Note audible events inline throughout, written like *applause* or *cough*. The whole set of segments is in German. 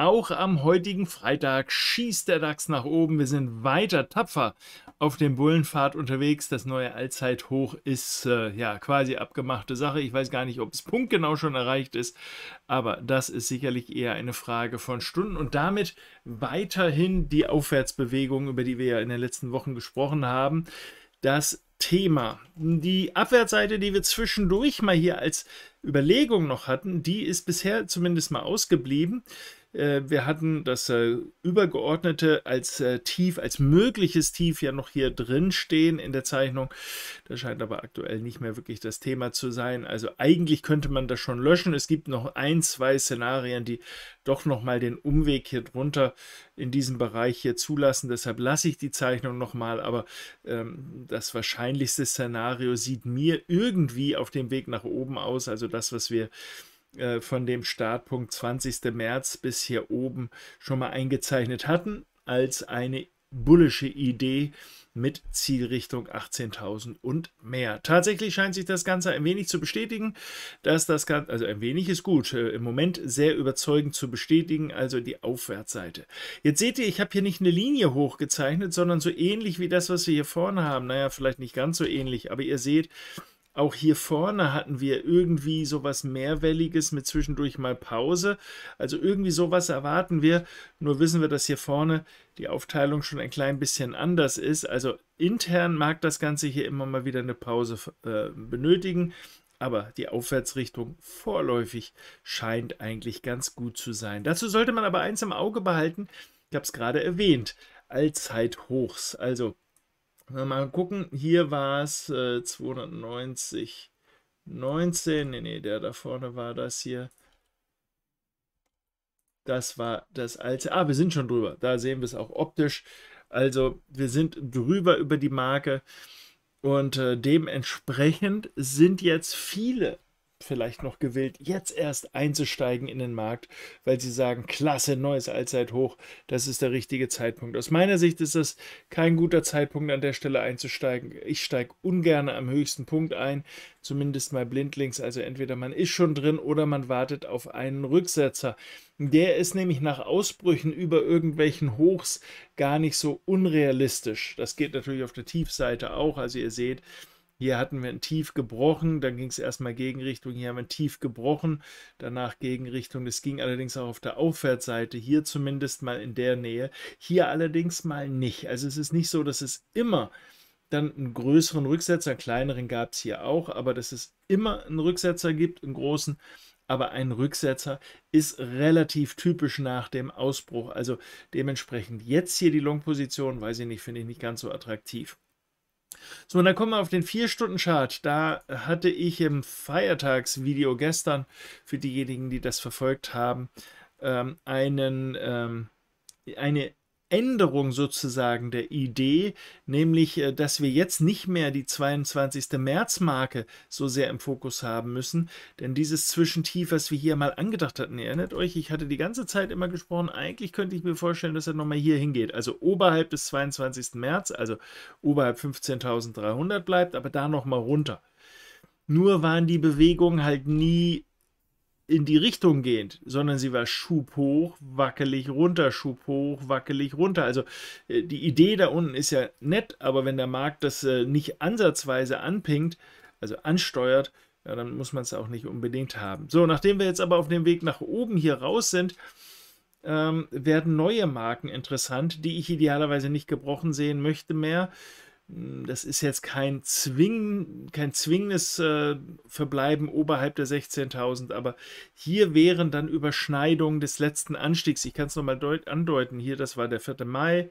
Auch am heutigen Freitag schießt der DAX nach oben. Wir sind weiter tapfer auf dem Bullenpfad unterwegs. Das neue Allzeithoch ist äh, ja quasi abgemachte Sache. Ich weiß gar nicht, ob es punktgenau schon erreicht ist, aber das ist sicherlich eher eine Frage von Stunden und damit weiterhin die Aufwärtsbewegung, über die wir ja in den letzten Wochen gesprochen haben. Das Thema. Die Abwärtsseite, die wir zwischendurch mal hier als Überlegung noch hatten, die ist bisher zumindest mal ausgeblieben. Äh, wir hatten das äh, Übergeordnete als äh, Tief, als mögliches Tief ja noch hier drin stehen in der Zeichnung. Das scheint aber aktuell nicht mehr wirklich das Thema zu sein. Also eigentlich könnte man das schon löschen. Es gibt noch ein, zwei Szenarien, die doch nochmal den Umweg hier drunter in diesem Bereich hier zulassen. Deshalb lasse ich die Zeichnung nochmal, aber ähm, das wahrscheinlichste Szenario sieht mir irgendwie auf dem Weg nach oben aus. Also das, was wir äh, von dem Startpunkt 20. März bis hier oben schon mal eingezeichnet hatten, als eine bullische Idee mit Zielrichtung 18.000 und mehr. Tatsächlich scheint sich das Ganze ein wenig zu bestätigen, dass das Ganze, also ein wenig ist gut, äh, im Moment sehr überzeugend zu bestätigen, also die Aufwärtsseite. Jetzt seht ihr, ich habe hier nicht eine Linie hochgezeichnet, sondern so ähnlich wie das, was wir hier vorne haben. Naja, vielleicht nicht ganz so ähnlich, aber ihr seht, auch hier vorne hatten wir irgendwie sowas Mehrwelliges mit zwischendurch mal Pause. Also irgendwie sowas erwarten wir. Nur wissen wir, dass hier vorne die Aufteilung schon ein klein bisschen anders ist. Also intern mag das Ganze hier immer mal wieder eine Pause äh, benötigen. Aber die Aufwärtsrichtung vorläufig scheint eigentlich ganz gut zu sein. Dazu sollte man aber eins im Auge behalten. Ich habe es gerade erwähnt. Allzeithochs. Also Mal gucken, hier war es äh, 290, 19, nee, nee, der da vorne war das hier. Das war das alte, ah, wir sind schon drüber, da sehen wir es auch optisch. Also wir sind drüber über die Marke und äh, dementsprechend sind jetzt viele vielleicht noch gewillt, jetzt erst einzusteigen in den Markt, weil sie sagen, klasse, neues Allzeithoch, das ist der richtige Zeitpunkt. Aus meiner Sicht ist das kein guter Zeitpunkt, an der Stelle einzusteigen. Ich steige ungern am höchsten Punkt ein, zumindest mal blindlings. Also entweder man ist schon drin oder man wartet auf einen Rücksetzer. Der ist nämlich nach Ausbrüchen über irgendwelchen Hochs gar nicht so unrealistisch. Das geht natürlich auf der Tiefseite auch. Also ihr seht, hier hatten wir ein Tief gebrochen, dann ging es erstmal Gegenrichtung, hier haben wir ein Tief gebrochen, danach Gegenrichtung. Das ging allerdings auch auf der Aufwärtsseite, hier zumindest mal in der Nähe, hier allerdings mal nicht. Also es ist nicht so, dass es immer dann einen größeren Rücksetzer, einen kleineren gab es hier auch, aber dass es immer einen Rücksetzer gibt, einen großen. Aber ein Rücksetzer ist relativ typisch nach dem Ausbruch. Also dementsprechend jetzt hier die Long-Position, weiß ich nicht, finde ich nicht ganz so attraktiv. So, und dann kommen wir auf den 4-Stunden-Chart. Da hatte ich im Feiertagsvideo gestern, für diejenigen, die das verfolgt haben, ähm, einen, ähm, eine Änderung sozusagen der Idee, nämlich äh, dass wir jetzt nicht mehr die 22. März-Marke so sehr im Fokus haben müssen, denn dieses Zwischentief, was wir hier mal angedacht hatten, erinnert euch, ich hatte die ganze Zeit immer gesprochen, eigentlich könnte ich mir vorstellen, dass er nochmal hier hingeht, also oberhalb des 22. März, also oberhalb 15.300 bleibt, aber da nochmal runter. Nur waren die Bewegungen halt nie in die Richtung gehend, sondern sie war Schub hoch, wackelig runter, Schub hoch, wackelig runter. Also äh, die Idee da unten ist ja nett, aber wenn der Markt das äh, nicht ansatzweise anpingt, also ansteuert, ja, dann muss man es auch nicht unbedingt haben. So, nachdem wir jetzt aber auf dem Weg nach oben hier raus sind, ähm, werden neue Marken interessant, die ich idealerweise nicht gebrochen sehen möchte mehr. Hm, das ist jetzt kein, Zwing, kein zwingendes äh, Verbleiben oberhalb der 16.000, aber hier wären dann Überschneidungen des letzten Anstiegs. Ich kann es nochmal andeuten. Hier, das war der 4. Mai,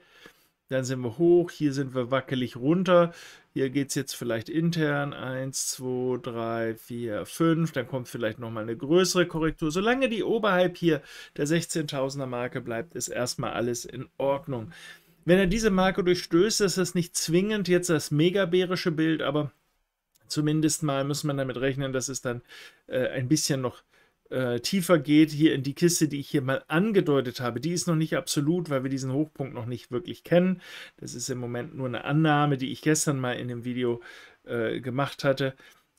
dann sind wir hoch, hier sind wir wackelig runter. Hier geht es jetzt vielleicht intern 1, 2, 3, 4, 5. Dann kommt vielleicht nochmal eine größere Korrektur. Solange die oberhalb hier der 16.000er Marke bleibt, ist erstmal alles in Ordnung. Wenn er diese Marke durchstößt, ist das nicht zwingend jetzt das megabärische Bild, aber zumindest mal muss man damit rechnen, dass es dann äh, ein bisschen noch äh, tiefer geht. Hier in die Kiste, die ich hier mal angedeutet habe, die ist noch nicht absolut, weil wir diesen Hochpunkt noch nicht wirklich kennen. Das ist im Moment nur eine Annahme, die ich gestern mal in dem Video äh, gemacht hatte.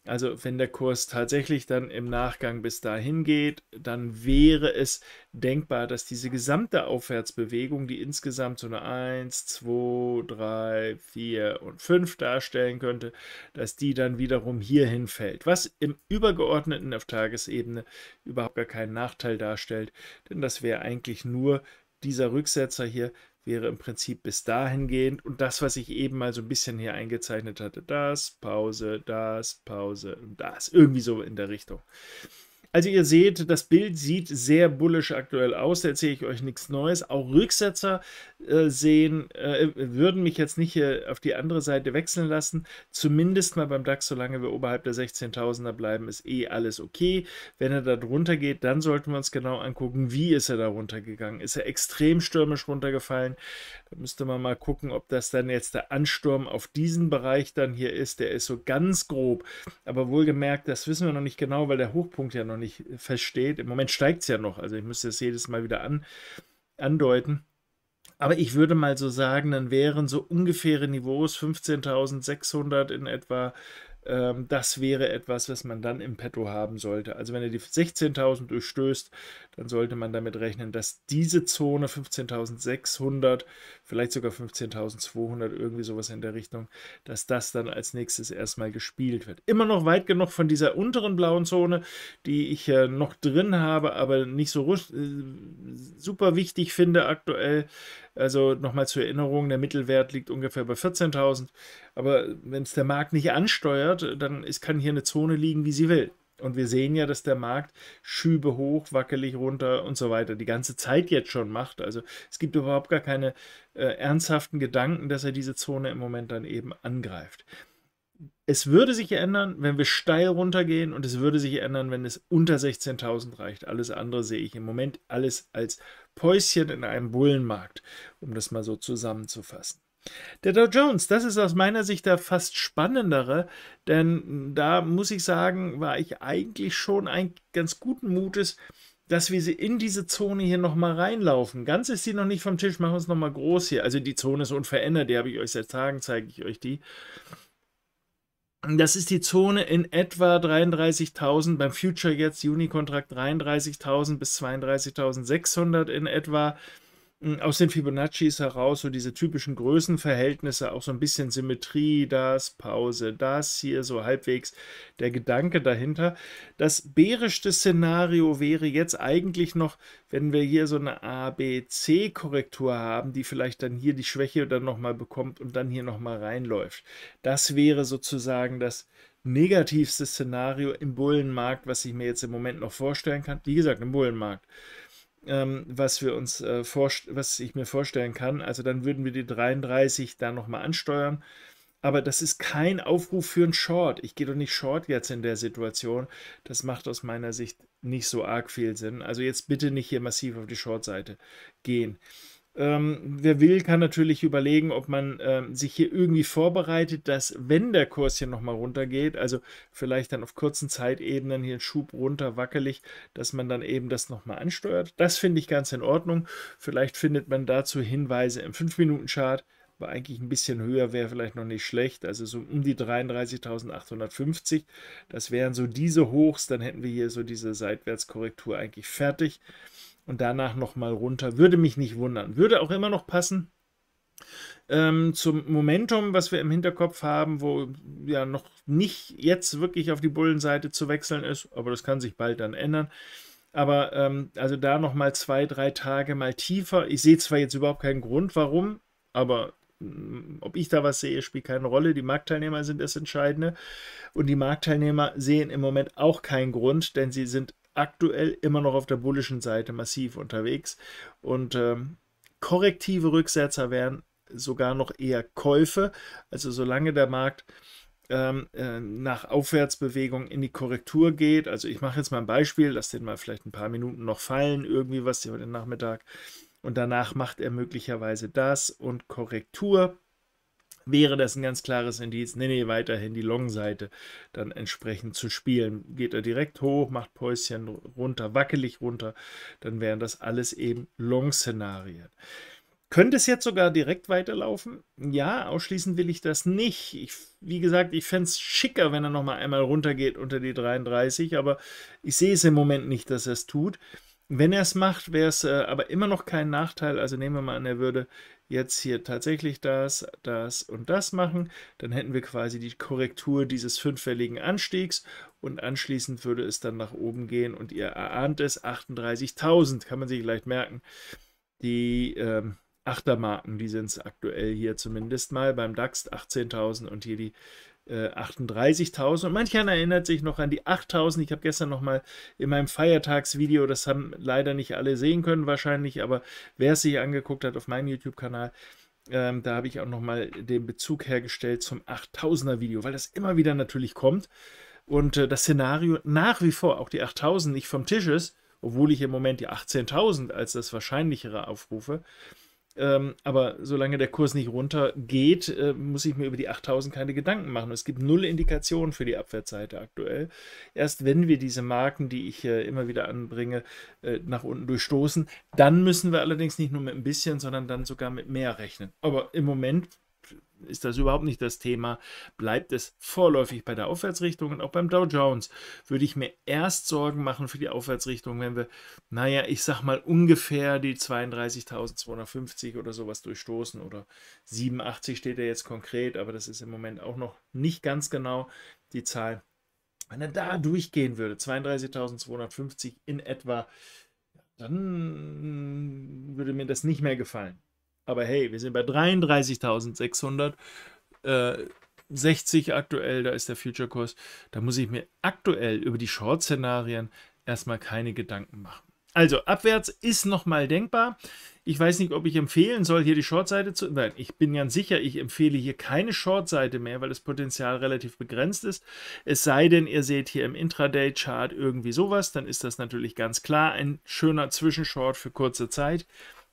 Also wenn der Kurs tatsächlich dann im Nachgang bis dahin geht, dann wäre es denkbar, dass diese gesamte Aufwärtsbewegung, die insgesamt so eine 1, 2, 3, 4 und 5 darstellen könnte, dass die dann wiederum hierhin fällt, was im übergeordneten auf Tagesebene überhaupt gar keinen Nachteil darstellt, denn das wäre eigentlich nur dieser Rücksetzer hier, wäre im Prinzip bis dahin gehend und das, was ich eben mal so ein bisschen hier eingezeichnet hatte, das, Pause, das, Pause und das, irgendwie so in der Richtung. Also ihr seht, das Bild sieht sehr bullisch aktuell aus, da erzähle ich euch nichts Neues. Auch Rücksetzer äh, sehen, äh, würden mich jetzt nicht äh, auf die andere Seite wechseln lassen. Zumindest mal beim DAX, solange wir oberhalb der 16.000er bleiben, ist eh alles okay. Wenn er da drunter geht, dann sollten wir uns genau angucken, wie ist er da runtergegangen. Ist er extrem stürmisch runtergefallen? Da müsste man mal gucken, ob das dann jetzt der Ansturm auf diesen Bereich dann hier ist. Der ist so ganz grob, aber wohlgemerkt, das wissen wir noch nicht genau, weil der Hochpunkt ja noch noch nicht äh, versteht. Im Moment steigt es ja noch, also ich müsste es jedes Mal wieder an, andeuten. Aber ich würde mal so sagen, dann wären so ungefähre Niveaus 15.600 in etwa. Ähm, das wäre etwas, was man dann im Petto haben sollte. Also wenn er die 16.000 durchstößt, dann sollte man damit rechnen, dass diese Zone 15.600 vielleicht sogar 15.200, irgendwie sowas in der Richtung, dass das dann als nächstes erstmal gespielt wird. Immer noch weit genug von dieser unteren blauen Zone, die ich äh, noch drin habe, aber nicht so äh, super wichtig finde aktuell. Also nochmal zur Erinnerung, der Mittelwert liegt ungefähr bei 14.000. Aber wenn es der Markt nicht ansteuert, dann ist, kann hier eine Zone liegen, wie sie will. Und wir sehen ja, dass der Markt Schübe hoch, wackelig runter und so weiter die ganze Zeit jetzt schon macht. Also es gibt überhaupt gar keine äh, ernsthaften Gedanken, dass er diese Zone im Moment dann eben angreift. Es würde sich ändern, wenn wir steil runtergehen und es würde sich ändern, wenn es unter 16.000 reicht. Alles andere sehe ich im Moment alles als Päuschen in einem Bullenmarkt, um das mal so zusammenzufassen. Der Dow Jones, das ist aus meiner Sicht der fast spannendere, denn da muss ich sagen, war ich eigentlich schon ein ganz guten Mutes, dass wir sie in diese Zone hier nochmal reinlaufen. Ganz ist sie noch nicht vom Tisch, machen wir es nochmal groß hier. Also die Zone ist unverändert, die habe ich euch seit Tagen, zeige ich euch die. Das ist die Zone in etwa 33.000, beim Future jetzt Juni-Kontrakt 33.000 bis 32.600 in etwa. Hm, aus den Fibonaccis heraus so diese typischen Größenverhältnisse, auch so ein bisschen Symmetrie, das, Pause, das, hier so halbwegs der Gedanke dahinter. Das bärischste Szenario wäre jetzt eigentlich noch, wenn wir hier so eine ABC-Korrektur haben, die vielleicht dann hier die Schwäche dann nochmal bekommt und dann hier nochmal reinläuft. Das wäre sozusagen das, negativste Szenario im Bullenmarkt, was ich mir jetzt im Moment noch vorstellen kann. Wie gesagt, im Bullenmarkt ähm, was wir uns äh, was ich mir vorstellen kann. Also dann würden wir die 33 da nochmal ansteuern. Aber das ist kein Aufruf für einen Short. Ich gehe doch nicht Short jetzt in der Situation. Das macht aus meiner Sicht nicht so arg viel Sinn. Also jetzt bitte nicht hier massiv auf die Short-Seite gehen. Ähm, wer will, kann natürlich überlegen, ob man ähm, sich hier irgendwie vorbereitet, dass wenn der Kurs hier nochmal runtergeht, also vielleicht dann auf kurzen Zeitebenen hier einen Schub runter, wackelig, dass man dann eben das nochmal ansteuert. Das finde ich ganz in Ordnung. Vielleicht findet man dazu Hinweise im 5-Minuten-Chart, war eigentlich ein bisschen höher, wäre vielleicht noch nicht schlecht, also so um die 33.850. Das wären so diese Hochs, dann hätten wir hier so diese Seitwärtskorrektur eigentlich fertig und danach nochmal runter. Würde mich nicht wundern. Würde auch immer noch passen ähm, zum Momentum, was wir im Hinterkopf haben, wo ja noch nicht jetzt wirklich auf die Bullenseite zu wechseln ist, aber das kann sich bald dann ändern. Aber ähm, also da nochmal zwei, drei Tage mal tiefer. Ich sehe zwar jetzt überhaupt keinen Grund, warum, aber mm, ob ich da was sehe, spielt keine Rolle. Die Marktteilnehmer sind das Entscheidende. Und die Marktteilnehmer sehen im Moment auch keinen Grund, denn sie sind aktuell immer noch auf der bullischen Seite massiv unterwegs. Und ähm, korrektive Rücksetzer wären sogar noch eher Käufe. Also solange der Markt ähm, äh, nach Aufwärtsbewegung in die Korrektur geht, also ich mache jetzt mal ein Beispiel, lass den mal vielleicht ein paar Minuten noch fallen, irgendwie was über den Nachmittag. Und danach macht er möglicherweise das und Korrektur wäre das ein ganz klares Indiz, nee, nee, weiterhin die Long-Seite dann entsprechend zu spielen. Geht er direkt hoch, macht Päuschen runter, wackelig runter, dann wären das alles eben Long-Szenarien. Könnte es jetzt sogar direkt weiterlaufen? Ja, ausschließen will ich das nicht. Ich, wie gesagt, ich fände es schicker, wenn er nochmal einmal runtergeht unter die 33, aber ich sehe es im Moment nicht, dass er es tut. Wenn er es macht, wäre es äh, aber immer noch kein Nachteil. Also nehmen wir mal an, er würde jetzt hier tatsächlich das, das und das machen, dann hätten wir quasi die Korrektur dieses fünffälligen Anstiegs und anschließend würde es dann nach oben gehen und ihr erahnt es, 38.000, kann man sich leicht merken. Die ähm, Achtermarken, die sind es aktuell hier zumindest mal beim DAX 18.000 und hier die 38.000. Äh, Und manch einer erinnert sich noch an die 8.000. Ich habe gestern noch mal in meinem Feiertagsvideo, das haben leider nicht alle sehen können wahrscheinlich, aber wer es sich angeguckt hat auf meinem YouTube-Kanal, ähm, da habe ich auch noch mal den Bezug hergestellt zum 8.000er-Video, weil das immer wieder natürlich kommt. Und äh, das Szenario nach wie vor, auch die 8.000 nicht vom Tisch ist, obwohl ich im Moment die 18.000 als das Wahrscheinlichere aufrufe. Ähm, aber solange der Kurs nicht runtergeht, äh, muss ich mir über die 8000 keine Gedanken machen. Es gibt null Indikationen für die Abwärtsseite aktuell. Erst wenn wir diese Marken, die ich äh, immer wieder anbringe, äh, nach unten durchstoßen, dann müssen wir allerdings nicht nur mit ein bisschen, sondern dann sogar mit mehr rechnen. Aber im Moment ist das überhaupt nicht das Thema. Bleibt es vorläufig bei der Aufwärtsrichtung und auch beim Dow Jones würde ich mir erst Sorgen machen für die Aufwärtsrichtung, wenn wir, naja, ich sag mal ungefähr die 32.250 oder sowas durchstoßen oder 87 steht er jetzt konkret, aber das ist im Moment auch noch nicht ganz genau die Zahl. Wenn er da durchgehen würde, 32.250 in etwa, dann würde mir das nicht mehr gefallen. Aber hey, wir sind bei 33.660 äh, aktuell, da ist der Future-Kurs. Da muss ich mir aktuell über die Short-Szenarien erstmal keine Gedanken machen. Also abwärts ist nochmal denkbar. Ich weiß nicht, ob ich empfehlen soll, hier die Short-Seite zu. Nein, ich bin ganz sicher, ich empfehle hier keine Short-Seite mehr, weil das Potenzial relativ begrenzt ist. Es sei denn, ihr seht hier im Intraday-Chart irgendwie sowas, dann ist das natürlich ganz klar ein schöner Zwischenshort für kurze Zeit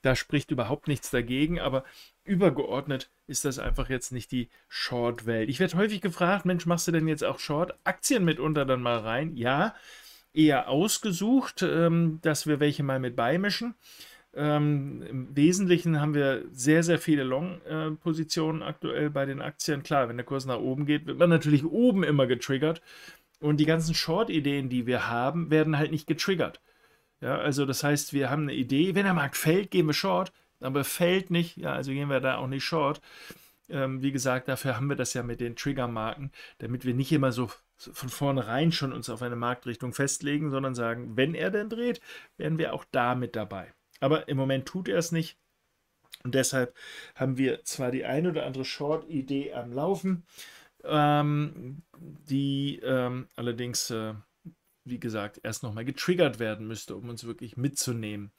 da spricht überhaupt nichts dagegen, aber übergeordnet ist das einfach jetzt nicht die Short-Welt. Ich werde häufig gefragt, Mensch, machst du denn jetzt auch Short-Aktien mitunter dann mal rein? Ja, eher ausgesucht, ähm, dass wir welche mal mit beimischen. Ähm, Im Wesentlichen haben wir sehr, sehr viele Long-Positionen äh, aktuell bei den Aktien. Klar, wenn der Kurs nach oben geht, wird man natürlich oben immer getriggert. Und die ganzen Short-Ideen, die wir haben, werden halt nicht getriggert. Ja, also das heißt, wir haben eine Idee. Wenn der Markt fällt, gehen wir short, aber fällt nicht, ja, also gehen wir da auch nicht short. Ähm, wie gesagt, dafür haben wir das ja mit den Triggermarken, damit wir nicht immer so von vornherein schon uns auf eine Marktrichtung festlegen, sondern sagen, wenn er denn dreht, werden wir auch da mit dabei. Aber im Moment tut er es nicht. Und deshalb haben wir zwar die eine oder andere Short-Idee am Laufen, ähm, die ähm, allerdings äh, wie gesagt, erst nochmal getriggert werden müsste, um uns wirklich mitzunehmen.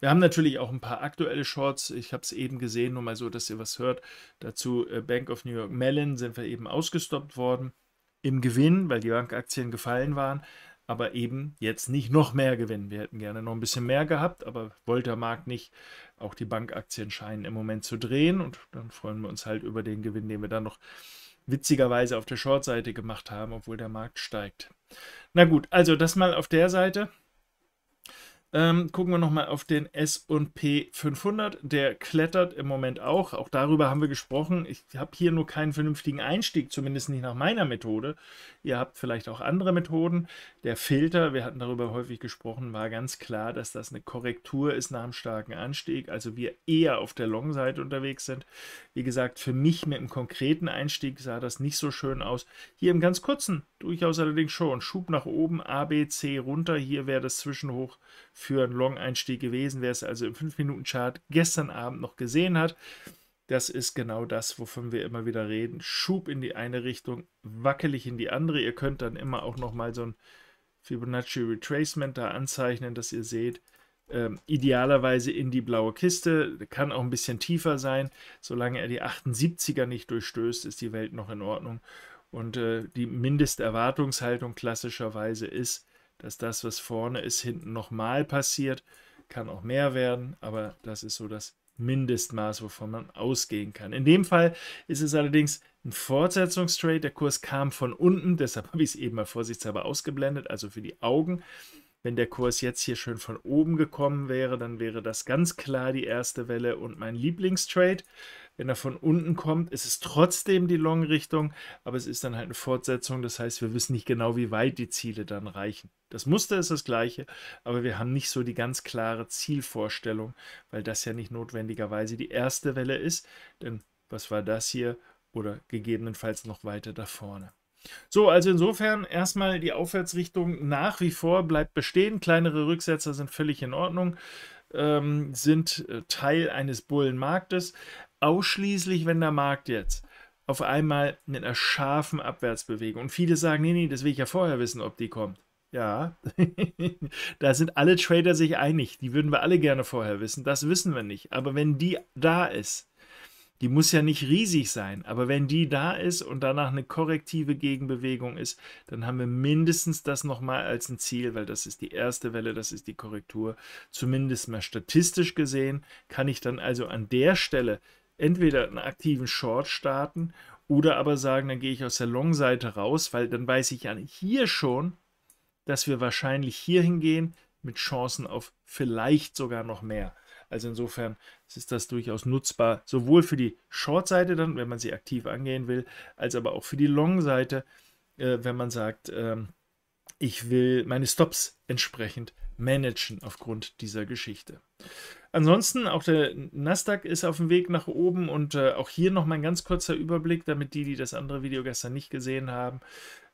Wir haben natürlich auch ein paar aktuelle Shorts. Ich habe es eben gesehen, nur mal so, dass ihr was hört. Dazu äh, Bank of New York Mellon sind wir eben ausgestoppt worden im Gewinn, weil die Bankaktien gefallen waren. Aber eben jetzt nicht noch mehr gewinnen. Wir hätten gerne noch ein bisschen mehr gehabt, aber wollte der Markt nicht. Auch die Bankaktien scheinen im Moment zu drehen und dann freuen wir uns halt über den Gewinn, den wir dann noch witzigerweise auf der Shortseite gemacht haben, obwohl der Markt steigt. Na gut, also das mal auf der Seite. Ähm, gucken wir nochmal auf den SP 500. Der klettert im Moment auch. Auch darüber haben wir gesprochen. Ich habe hier nur keinen vernünftigen Einstieg, zumindest nicht nach meiner Methode. Ihr habt vielleicht auch andere Methoden. Der Filter, wir hatten darüber häufig gesprochen, war ganz klar, dass das eine Korrektur ist nach einem starken Anstieg. Also wir eher auf der Long-Seite unterwegs sind. Wie gesagt, für mich mit einem konkreten Einstieg sah das nicht so schön aus. Hier im ganz kurzen durchaus allerdings schon. Schub nach oben, A, B, C runter. Hier wäre das Zwischenhoch für einen Long-Einstieg gewesen. Wer es also im 5-Minuten-Chart gestern Abend noch gesehen hat, das ist genau das, wovon wir immer wieder reden. Schub in die eine Richtung, wackelig in die andere. Ihr könnt dann immer auch nochmal so ein Fibonacci Retracement da anzeichnen, dass ihr seht, ähm, idealerweise in die blaue Kiste, kann auch ein bisschen tiefer sein. Solange er die 78er nicht durchstößt, ist die Welt noch in Ordnung. Und äh, die Mindesterwartungshaltung klassischerweise ist, dass das, was vorne ist, hinten nochmal passiert. Kann auch mehr werden, aber das ist so das Mindestmaß, wovon man ausgehen kann. In dem Fall ist es allerdings ein Fortsetzungstrade. Der Kurs kam von unten, deshalb habe ich es eben mal vorsichtshalber ausgeblendet, also für die Augen. Wenn der Kurs jetzt hier schön von oben gekommen wäre, dann wäre das ganz klar die erste Welle und mein Lieblingstrade. Wenn er von unten kommt, ist es trotzdem die Long-Richtung, aber es ist dann halt eine Fortsetzung. Das heißt, wir wissen nicht genau, wie weit die Ziele dann reichen. Das Muster ist das gleiche, aber wir haben nicht so die ganz klare Zielvorstellung, weil das ja nicht notwendigerweise die erste Welle ist. Denn was war das hier? oder gegebenenfalls noch weiter da vorne. So, also insofern erstmal die Aufwärtsrichtung nach wie vor bleibt bestehen. Kleinere Rücksetzer sind völlig in Ordnung, ähm, sind äh, Teil eines Bullenmarktes. Ausschließlich, wenn der Markt jetzt auf einmal mit einer scharfen Abwärtsbewegung und viele sagen, nee, nee, das will ich ja vorher wissen, ob die kommt. Ja, *laughs* da sind alle Trader sich einig. Die würden wir alle gerne vorher wissen. Das wissen wir nicht. Aber wenn die da ist, die muss ja nicht riesig sein, aber wenn die da ist und danach eine korrektive Gegenbewegung ist, dann haben wir mindestens das nochmal als ein Ziel, weil das ist die erste Welle, das ist die Korrektur. Zumindest mal statistisch gesehen kann ich dann also an der Stelle entweder einen aktiven Short starten oder aber sagen, dann gehe ich aus der Long-Seite raus, weil dann weiß ich ja hier schon, dass wir wahrscheinlich hier hingehen mit Chancen auf vielleicht sogar noch mehr. Also insofern ist das durchaus nutzbar, sowohl für die Short-Seite dann, wenn man sie aktiv angehen will, als aber auch für die Long-Seite, äh, wenn man sagt, äh, ich will meine Stops entsprechend managen aufgrund dieser Geschichte. Ansonsten auch der Nasdaq ist auf dem Weg nach oben und äh, auch hier nochmal ein ganz kurzer Überblick, damit die, die das andere Video gestern nicht gesehen haben,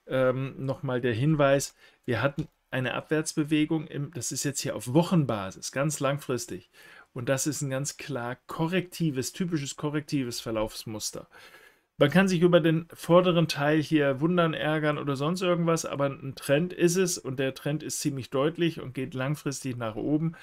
ähm, nochmal der Hinweis, wir hatten eine Abwärtsbewegung, im, das ist jetzt hier auf Wochenbasis, ganz langfristig. Und das ist ein ganz klar korrektives, typisches korrektives Verlaufsmuster. Man kann sich über den vorderen Teil hier wundern, ärgern oder sonst irgendwas, aber ein Trend ist es und der Trend ist ziemlich deutlich und geht langfristig nach oben.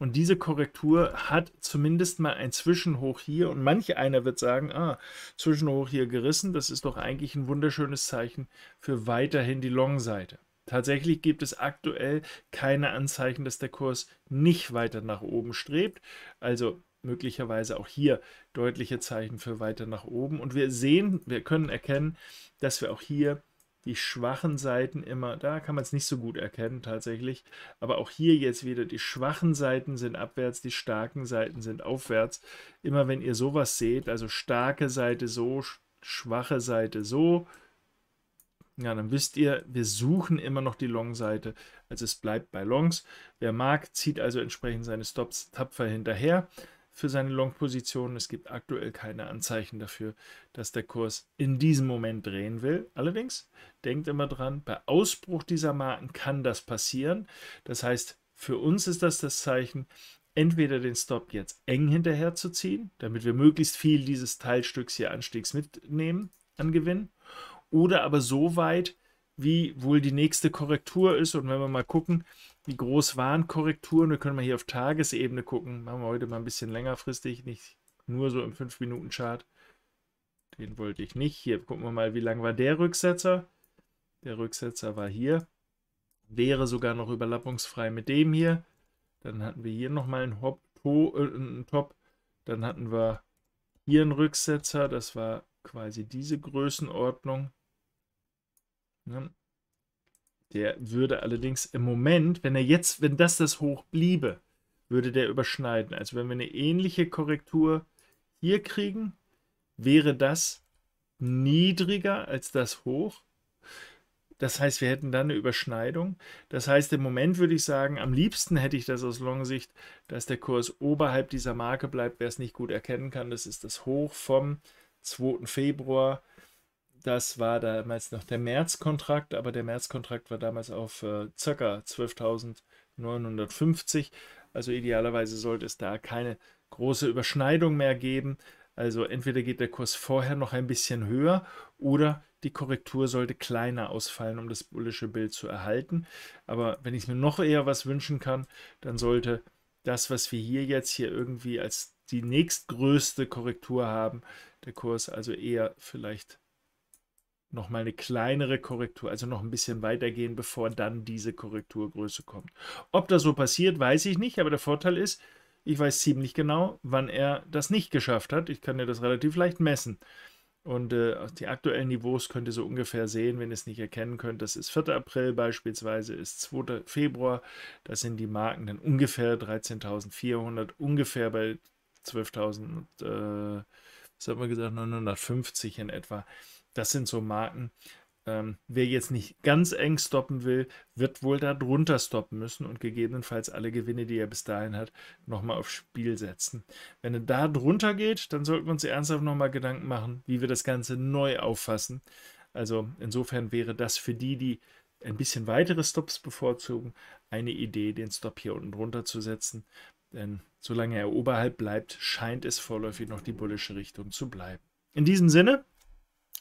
Und diese Korrektur hat zumindest mal ein Zwischenhoch hier und manch einer wird sagen, ah, Zwischenhoch hier gerissen, das ist doch eigentlich ein wunderschönes Zeichen für weiterhin die Long-Seite. Tatsächlich gibt es aktuell keine Anzeichen, dass der Kurs nicht weiter nach oben strebt. Also möglicherweise auch hier deutliche Zeichen für weiter nach oben. Und wir sehen, wir können erkennen, dass wir auch hier die schwachen Seiten immer, da kann man es nicht so gut erkennen tatsächlich, aber auch hier jetzt wieder, die schwachen Seiten sind abwärts, die starken Seiten sind aufwärts. Immer wenn ihr sowas seht, also starke Seite so, schwache Seite so, ja, dann wisst ihr, wir suchen immer noch die Long-Seite. Also es bleibt bei Longs. Wer mag, zieht also entsprechend seine Stops tapfer hinterher für seine Long-Position. Es gibt aktuell keine Anzeichen dafür, dass der Kurs in diesem Moment drehen will. Allerdings denkt immer dran, bei Ausbruch dieser Marken kann das passieren. Das heißt, für uns ist das das Zeichen, entweder den Stop jetzt eng hinterher zu ziehen, damit wir möglichst viel dieses Teilstücks hier Anstiegs mitnehmen an Gewinn, oder aber so weit, wie wohl die nächste Korrektur ist. Und wenn wir mal gucken, wie groß waren Korrekturen, wir können wir hier auf Tagesebene gucken. Machen wir heute mal ein bisschen längerfristig, nicht nur so im 5-Minuten-Chart. Den wollte ich nicht. Hier gucken wir mal, wie lang war der Rücksetzer. Der Rücksetzer war hier. Wäre sogar noch überlappungsfrei mit dem hier. Dann hatten wir hier nochmal einen, Hop, to, äh, einen Top. Dann hatten wir hier einen Rücksetzer. Das war quasi diese Größenordnung. Ne? Der würde allerdings im Moment, wenn er jetzt, wenn das das hoch bliebe, würde der überschneiden. Also wenn wir eine ähnliche Korrektur hier kriegen, wäre das niedriger als das hoch. Das heißt, wir hätten dann eine Überschneidung. Das heißt, im Moment würde ich sagen, am liebsten hätte ich das aus Longsicht, dass der Kurs oberhalb dieser Marke bleibt. Wer es nicht gut erkennen kann, das ist das Hoch vom 2. Februar. Das war damals noch der März-Kontrakt, aber der März-Kontrakt war damals auf äh, ca. 12.950. Also idealerweise sollte es da keine große Überschneidung mehr geben. Also entweder geht der Kurs vorher noch ein bisschen höher oder die Korrektur sollte kleiner ausfallen, um das bullische Bild zu erhalten. Aber wenn ich mir noch eher was wünschen kann, dann sollte das, was wir hier jetzt hier irgendwie als die nächstgrößte Korrektur haben, der Kurs also eher vielleicht nochmal eine kleinere Korrektur, also noch ein bisschen weitergehen, bevor dann diese Korrekturgröße kommt. Ob das so passiert, weiß ich nicht, aber der Vorteil ist, ich weiß ziemlich genau, wann er das nicht geschafft hat. Ich kann ja das relativ leicht messen. Und äh, die aktuellen Niveaus könnt ihr so ungefähr sehen, wenn ihr es nicht erkennen könnt. Das ist 4. April beispielsweise, ist 2. Februar. Das sind die Marken dann ungefähr 13.400, ungefähr bei 12.000. Äh, das hat man gesagt, 950 in etwa. Das sind so Marken. Ähm, wer jetzt nicht ganz eng stoppen will, wird wohl da drunter stoppen müssen und gegebenenfalls alle Gewinne, die er bis dahin hat, nochmal aufs Spiel setzen. Wenn er da drunter geht, dann sollten wir uns ernsthaft nochmal Gedanken machen, wie wir das Ganze neu auffassen. Also insofern wäre das für die, die ein bisschen weitere Stops bevorzugen, eine Idee, den Stop hier unten drunter zu setzen. Denn solange er oberhalb bleibt, scheint es vorläufig noch die bullische Richtung zu bleiben. In diesem Sinne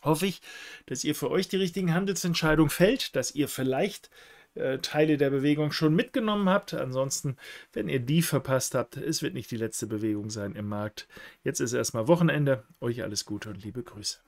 hoffe ich, dass ihr für euch die richtigen Handelsentscheidungen fällt, dass ihr vielleicht äh, Teile der Bewegung schon mitgenommen habt. Ansonsten, wenn ihr die verpasst habt, es wird nicht die letzte Bewegung sein im Markt. Jetzt ist erstmal Wochenende. Euch alles Gute und liebe Grüße.